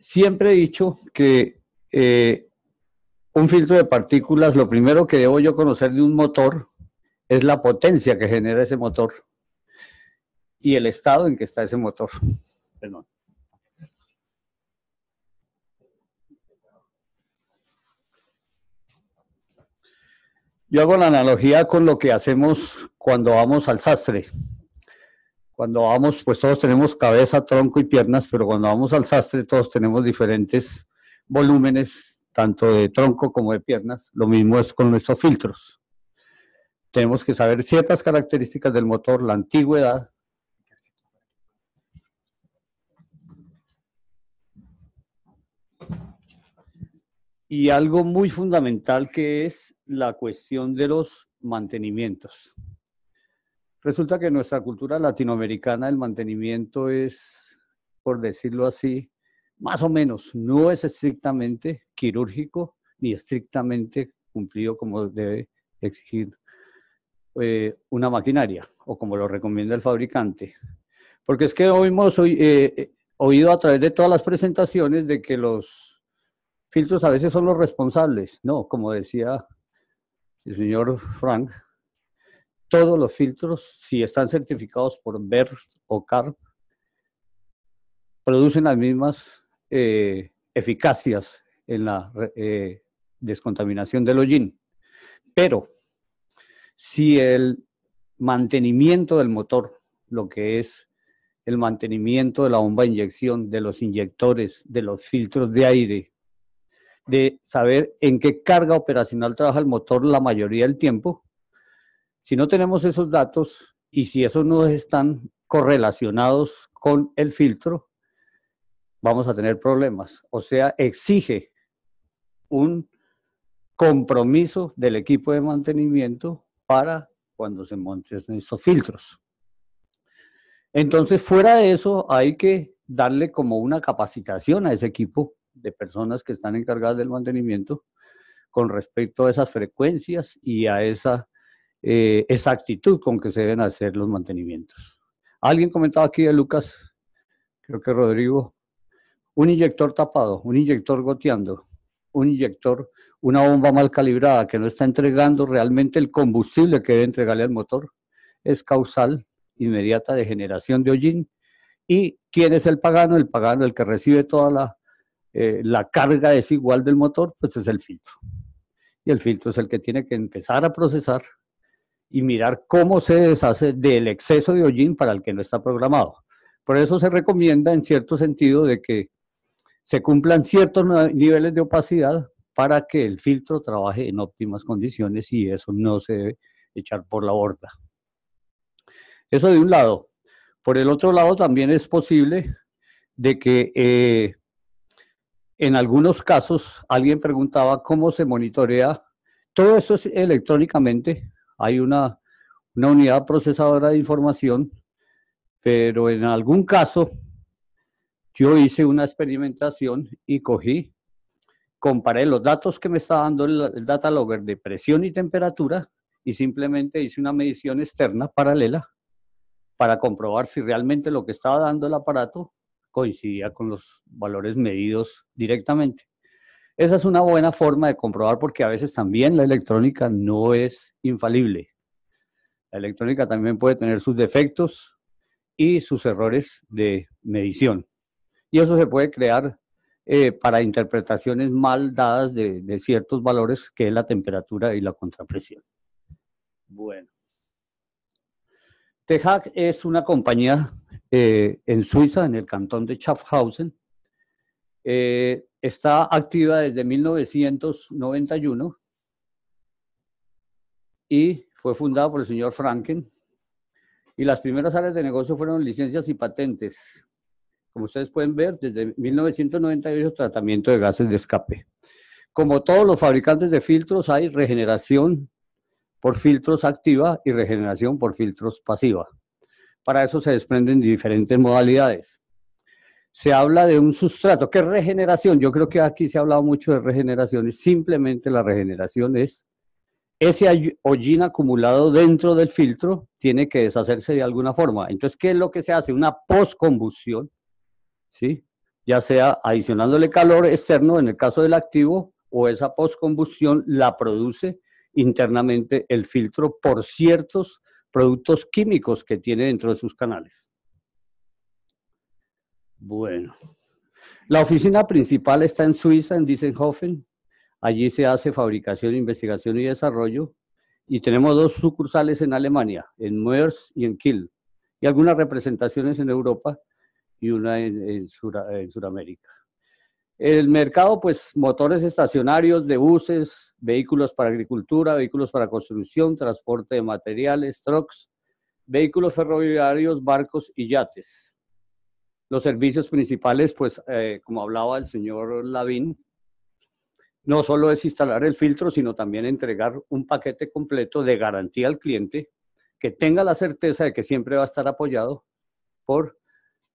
siempre he dicho que eh, un filtro de partículas, lo primero que debo yo conocer de un motor es la potencia que genera ese motor y el estado en que está ese motor. Yo hago la analogía con lo que hacemos cuando vamos al sastre. Cuando vamos, pues todos tenemos cabeza, tronco y piernas, pero cuando vamos al sastre todos tenemos diferentes volúmenes, tanto de tronco como de piernas. Lo mismo es con nuestros filtros. Tenemos que saber ciertas características del motor, la antigüedad, y algo muy fundamental que es la cuestión de los mantenimientos. Resulta que en nuestra cultura latinoamericana el mantenimiento es, por decirlo así, más o menos, no es estrictamente quirúrgico ni estrictamente cumplido como debe exigir eh, una maquinaria o como lo recomienda el fabricante. Porque es que hoy hemos eh, eh, oído a través de todas las presentaciones de que los filtros a veces son los responsables. No, como decía el señor Frank, todos los filtros, si están certificados por BERS o CAR, producen las mismas eh, eficacias en la eh, descontaminación del hollín. Pero si el mantenimiento del motor, lo que es el mantenimiento de la bomba de inyección, de los inyectores, de los filtros de aire, de saber en qué carga operacional trabaja el motor la mayoría del tiempo, si no tenemos esos datos y si esos no están correlacionados con el filtro, vamos a tener problemas. O sea, exige un compromiso del equipo de mantenimiento para cuando se monten esos filtros. Entonces, fuera de eso, hay que darle como una capacitación a ese equipo de personas que están encargadas del mantenimiento con respecto a esas frecuencias y a esa eh, actitud con que se deben hacer los mantenimientos. Alguien comentaba aquí de Lucas, creo que Rodrigo, un inyector tapado, un inyector goteando, un inyector, una bomba mal calibrada que no está entregando realmente el combustible que debe entregarle al motor, es causal inmediata de generación de hollín. ¿Y quién es el pagano? El pagano, el que recibe toda la, eh, la carga desigual del motor, pues es el filtro. Y el filtro es el que tiene que empezar a procesar y mirar cómo se deshace del exceso de hollín para el que no está programado. Por eso se recomienda en cierto sentido de que se cumplan ciertos niveles de opacidad para que el filtro trabaje en óptimas condiciones y eso no se debe echar por la borda. Eso de un lado. Por el otro lado también es posible de que eh, en algunos casos alguien preguntaba cómo se monitorea. Todo eso electrónicamente hay una, unidad procesadora de información, pero en algún caso yo hice una experimentación y cogí, comparé los datos que me estaba dando el data logger de presión y temperatura y simplemente hice una medición externa paralela para comprobar si realmente lo que estaba dando el aparato coincidía con los valores medidos directamente. Esa es una buena forma de comprobar porque a veces también la electrónica no es infalible. La electrónica también puede tener sus defectos y sus errores de medición. Y eso se puede crear eh, para interpretaciones mal dadas de, ciertos valores que es la temperatura y la contrapresión. Bueno. TEJAC es una compañía eh, en Suiza, en el cantón de Schaffhausen, eh, está activa desde 1991 y fue fundada por el señor Franken. Y las primeras áreas de negocio fueron licencias y patentes. Como ustedes pueden ver, desde 1998 tratamiento de gases de escape. Como todos los fabricantes de filtros, hay regeneración por filtros activa y regeneración por filtros pasiva. Para eso se desprenden diferentes modalidades se habla de un sustrato. ¿Qué regeneración? Yo creo que aquí se ha hablado mucho de regeneración. Simplemente la regeneración es ese hollín acumulado dentro del filtro tiene que deshacerse de alguna forma. Entonces, ¿qué es lo que se hace? Una poscombustión, ¿sí? Ya sea adicionándole calor externo en el caso del activo o esa postcombustión la produce internamente el filtro por ciertos productos químicos que tiene dentro de sus canales. Bueno, la oficina principal está en Suiza, en Diesenhofen. Allí se hace fabricación, investigación y desarrollo. Y tenemos dos sucursales en Alemania, en Moers y en Kiel. Y algunas representaciones en Europa y una en, en Sudamérica. El mercado, pues motores estacionarios de buses, vehículos para agricultura, vehículos para construcción, transporte de materiales, trucks, vehículos ferroviarios, barcos y yates. Los servicios principales, pues eh, como hablaba el señor Lavín, no solo es instalar el filtro, sino también entregar un paquete completo de garantía al cliente que tenga la certeza de que siempre va a estar apoyado por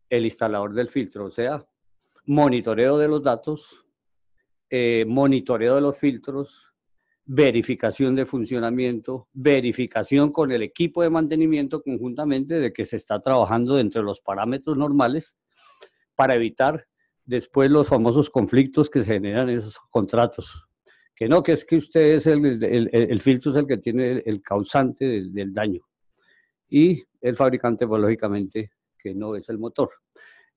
el instalador del filtro, o sea, monitoreo de los datos, eh, monitoreo de los filtros, verificación de funcionamiento, verificación con el equipo de mantenimiento conjuntamente de que se está trabajando dentro de los parámetros normales para evitar después los famosos conflictos que se generan en esos contratos. Que no, que es que usted es el, filtro, es el que tiene el, causante del, daño. Y el fabricante, pues lógicamente, que no es el motor.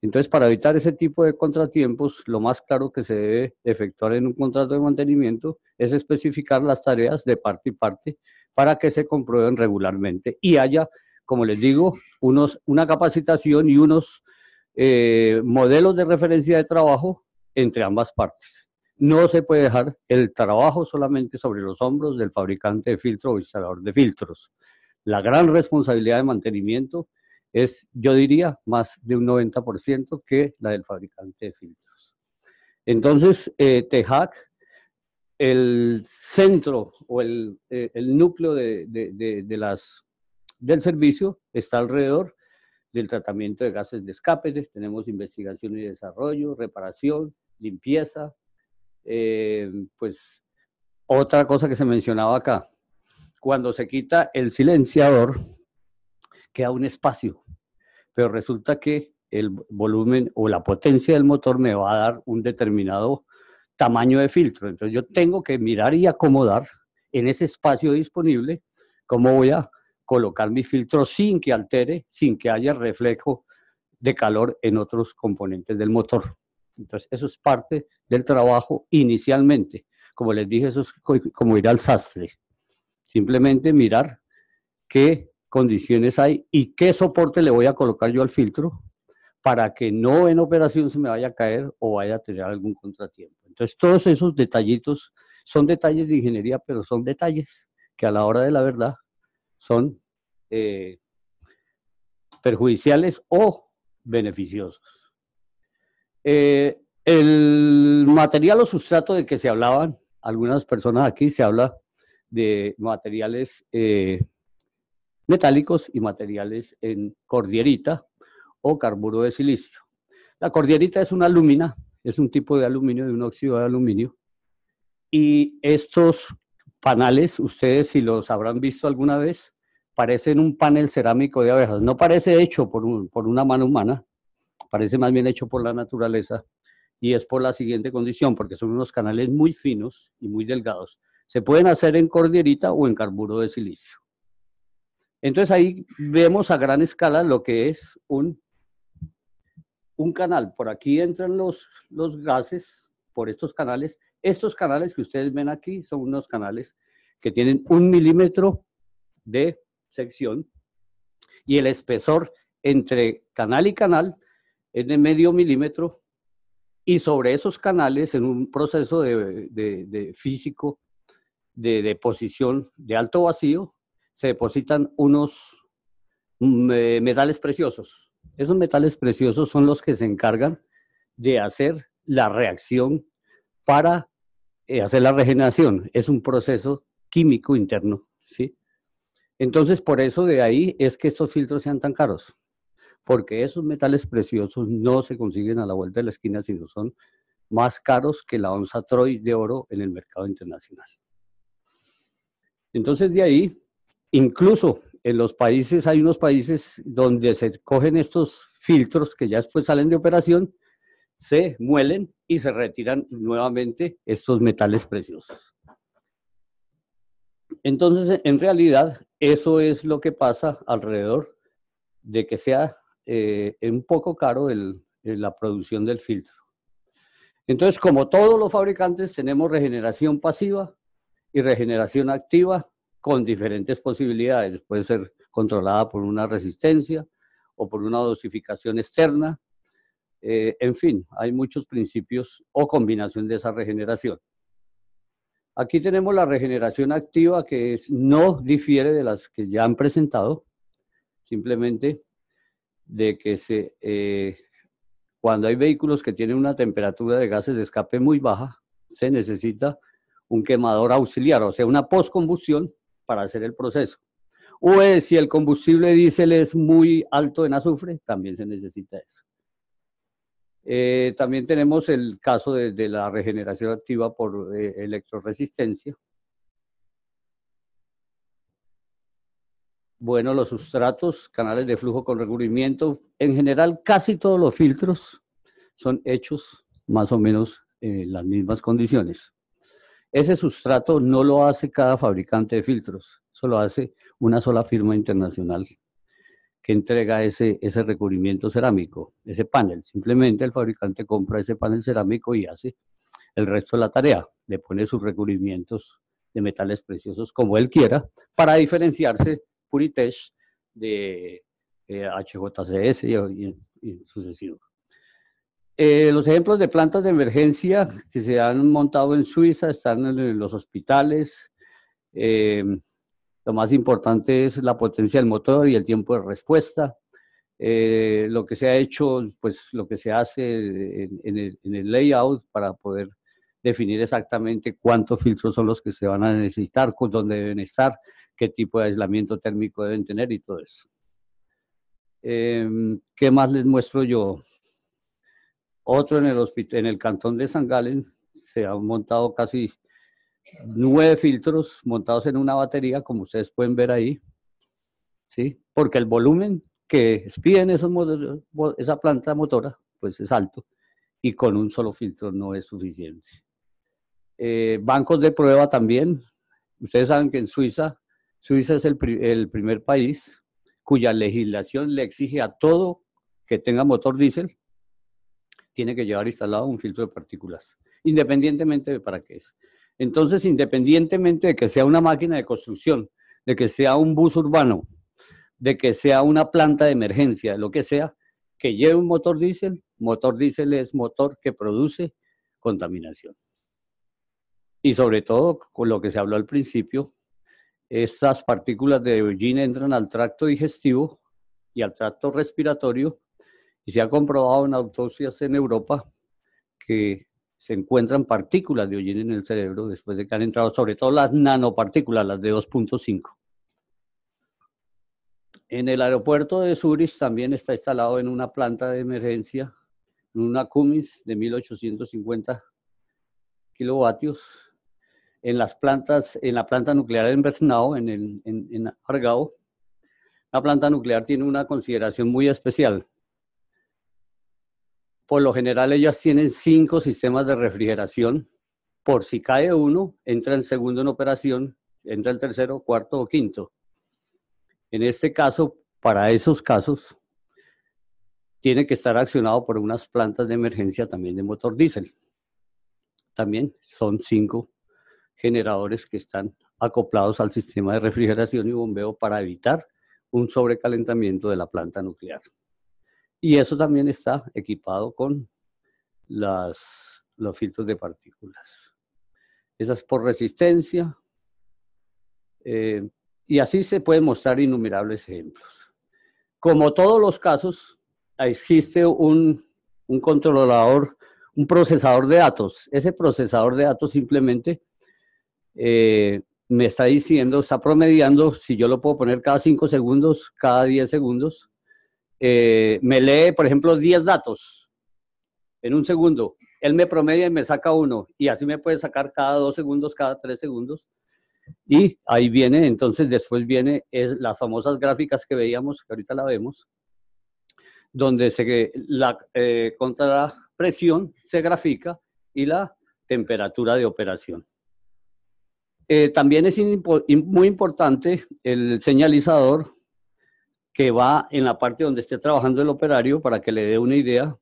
Entonces, para evitar ese tipo de contratiempos, lo más claro que se debe efectuar en un contrato de mantenimiento es especificar las tareas de parte y parte para que se comprueben regularmente y haya, como les digo, unos, una capacitación y unos eh, modelos de referencia de trabajo entre ambas partes. No se puede dejar el trabajo solamente sobre los hombros del fabricante de filtro o instalador de filtros. La gran responsabilidad de mantenimiento es, yo diría, más de un 90% que la del fabricante de filtros. Entonces, eh, el centro o el, eh, núcleo del servicio está alrededor del tratamiento de gases de escape. Tenemos investigación y desarrollo, reparación, limpieza. Eh, pues otra cosa que se mencionaba acá, cuando se quita el silenciador, queda un espacio, pero resulta que el volumen o la potencia del motor me va a dar un determinado tamaño de filtro. Entonces yo tengo que mirar y acomodar en ese espacio disponible cómo voy a colocar mi filtro sin que altere, sin que haya reflejo de calor en otros componentes del motor. Entonces, eso es parte del trabajo inicialmente. Como les dije, eso es como ir al sastre. Simplemente mirar qué condiciones hay y qué soporte le voy a colocar yo al filtro para que no en operación se me vaya a caer o vaya a tener algún contratiempo. Entonces, todos esos detallitos son detalles de ingeniería, pero son detalles que a la hora de la verdad son eh, perjudiciales o beneficiosos. Eh, el material o sustrato de que se hablaban, algunas personas aquí se habla de materiales eh, metálicos y materiales en cordierita o carburo de silicio. La cordierita es una alumina, es un tipo de aluminio, de un óxido de aluminio, y estos panales, ustedes si los habrán visto alguna vez, parecen un panel cerámico de abejas. No parece hecho por, un, por una mano humana, parece más bien hecho por la naturaleza y es por la siguiente condición, porque son unos canales muy finos y muy delgados. Se pueden hacer en cordierita o en carburo de silicio. Entonces ahí vemos a gran escala lo que es un, un canal. Por aquí entran los, los gases por estos canales. Estos canales que ustedes ven aquí son unos canales que tienen un milímetro de sección y el espesor entre canal y canal es de medio milímetro y sobre esos canales en un proceso de, físico de deposición de alto vacío se depositan unos mm, eh, metales preciosos. Esos metales preciosos son los que se encargan de hacer la reacción para eh, hacer la regeneración. Es un proceso químico interno, ¿sí? Entonces, por eso de ahí es que estos filtros sean tan caros, porque esos metales preciosos no se consiguen a la vuelta de la esquina, sino son más caros que la onza Troy de oro en el mercado internacional. Entonces, de ahí, incluso en los países, hay unos países donde se cogen estos filtros que ya después salen de operación se muelen y se retiran nuevamente estos metales preciosos. Entonces, en realidad, eso es lo que pasa alrededor de que sea eh, un poco caro la producción del filtro. Entonces, como todos los fabricantes, tenemos regeneración pasiva y regeneración activa con diferentes posibilidades. Puede ser controlada por una resistencia o por una dosificación externa eh, en fin, hay muchos principios o combinación de esa regeneración. Aquí tenemos la regeneración activa que no difiere de las que ya han presentado, simplemente de que eh, cuando hay vehículos que tienen una temperatura de gases de escape muy baja, se necesita un quemador auxiliar, o sea, una postcombustión para hacer el proceso. O eh, si el combustible diésel es muy alto en azufre, también se necesita eso. Eh, también tenemos el caso de, la regeneración activa por eh, electroresistencia. Bueno, los sustratos, canales de flujo con recubrimiento. En general, casi todos los filtros son hechos más o menos en las mismas condiciones. Ese sustrato no lo hace cada fabricante de filtros, solo hace una sola firma internacional entrega ese, ese recubrimiento cerámico, ese panel. Simplemente el fabricante compra ese panel cerámico y hace el resto de la tarea. Le pone sus recubrimientos de metales preciosos como él quiera para diferenciarse Puritech de HJCS eh, y, sucesivos. Eh, los ejemplos de plantas de emergencia que se han montado en Suiza están en, los hospitales. Eh, lo más importante es la potencia del motor y el tiempo de respuesta. Eh, lo que se ha hecho, pues lo que se hace en, el, en el layout para poder definir exactamente cuántos filtros son los que se van a necesitar, dónde deben estar, qué tipo de aislamiento térmico deben tener y todo eso. Em, ¿Qué más les muestro yo? Otro en el, en el cantón de San Galen se ha montado casi nueve filtros montados en una batería, como ustedes pueden ver ahí, ¿sí? Porque el volumen que expiden esos esa planta motora, pues es alto y con un solo filtro no es suficiente. Eh, bancos de prueba también. Ustedes saben que en Suiza, Suiza es el, el primer país cuya legislación le exige a todo que tenga motor diésel, tiene que llevar instalado un filtro de partículas, independientemente de para qué es. Entonces, independientemente de que sea una máquina de construcción, de que sea un bus urbano, de que sea una planta de emergencia, lo que sea, que lleve un motor diésel, motor diésel es motor que produce contaminación. Y sobre todo, con lo que se habló al principio, estas partículas de hollín entran al tracto digestivo y al tracto respiratorio y se ha comprobado en autopsias en Europa que se encuentran partículas de hollín en el cerebro después de que han entrado, sobre todo las nanopartículas, las de 2.5. En el aeropuerto de Zurich también está instalado en una planta de emergencia, en una Cummins de 1850 kilovatios. En las plantas, en la planta nuclear en Bersnau, en, en Argao, la planta nuclear tiene una consideración muy especial por lo general ellas tienen cinco sistemas de refrigeración. Por si cae uno, entra el segundo en operación, entra el tercero, cuarto o quinto. En este caso, para esos casos, tiene que estar accionado por unas plantas de emergencia también de motor diésel. También son cinco generadores que están acoplados al sistema de refrigeración y bombeo para evitar un sobrecalentamiento de la planta nuclear. Y eso también está equipado con los filtros de partículas. Esas por resistencia. Eh, y así se pueden mostrar innumerables ejemplos. Como todos los casos, existe un, controlador, un procesador de datos. Ese procesador de datos simplemente eh, me está diciendo, está promediando si yo lo puedo poner cada 5 segundos, cada 10 segundos, eh, me lee, por ejemplo, 10 datos en un segundo. Él me promedia y me saca uno. Y así me puede sacar cada dos segundos, cada tres segundos. Y ahí viene, entonces después viene es las famosas gráficas que veíamos, que ahorita la vemos, donde se, la eh, contrapresión se grafica y la temperatura de operación. Eh, también es muy importante el señalizador que va en la parte donde esté trabajando el operario para que le dé una idea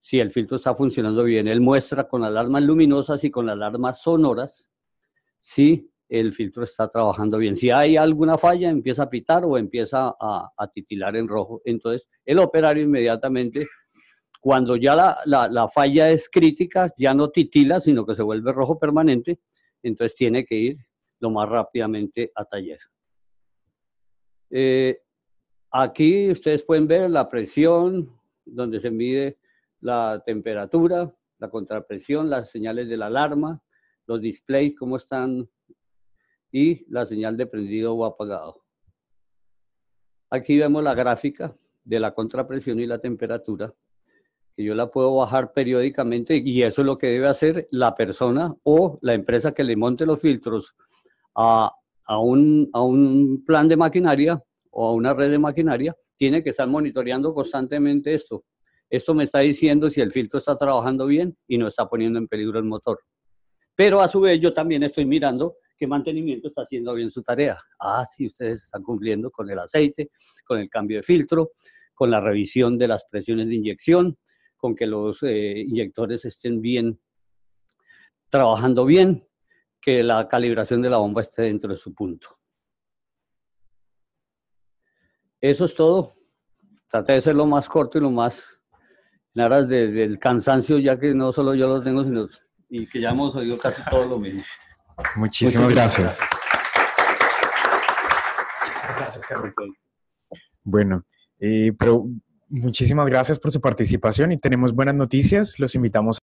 si el filtro está funcionando bien. Él muestra con alarmas luminosas y con alarmas sonoras si el filtro está trabajando bien. Si hay alguna falla, empieza a pitar o empieza a, titilar en rojo. Entonces, el operario inmediatamente, cuando ya la, falla es crítica, ya no titila, sino que se vuelve rojo permanente, entonces tiene que ir lo más rápidamente a taller. Eh, Aquí ustedes pueden ver la presión, donde se mide la temperatura, la contrapresión, las señales de la alarma, los displays, cómo están, y la señal de prendido o apagado. Aquí vemos la gráfica de la contrapresión y la temperatura, que yo la puedo bajar periódicamente y eso es lo que debe hacer la persona o la empresa que le monte los filtros a, a, un, a un plan de maquinaria o a una red de maquinaria, tiene que estar monitoreando constantemente esto. Esto me está diciendo si el filtro está trabajando bien y no está poniendo en peligro el motor. Pero a su vez yo también estoy mirando qué mantenimiento está haciendo bien su tarea. Ah, sí, ustedes están cumpliendo con el aceite, con el cambio de filtro, con la revisión de las presiones de inyección, con que los eh, inyectores estén bien, trabajando bien, que la calibración de la bomba esté dentro de su punto. Eso es todo. Traté de ser lo más corto y lo más en aras del cansancio, ya que no solo yo lo tengo, sino y que ya hemos oído casi todo lo mismo. Muchísimas, gracias. gracias. Bueno, eh, pero muchísimas gracias por su participación y tenemos buenas noticias. Los invitamos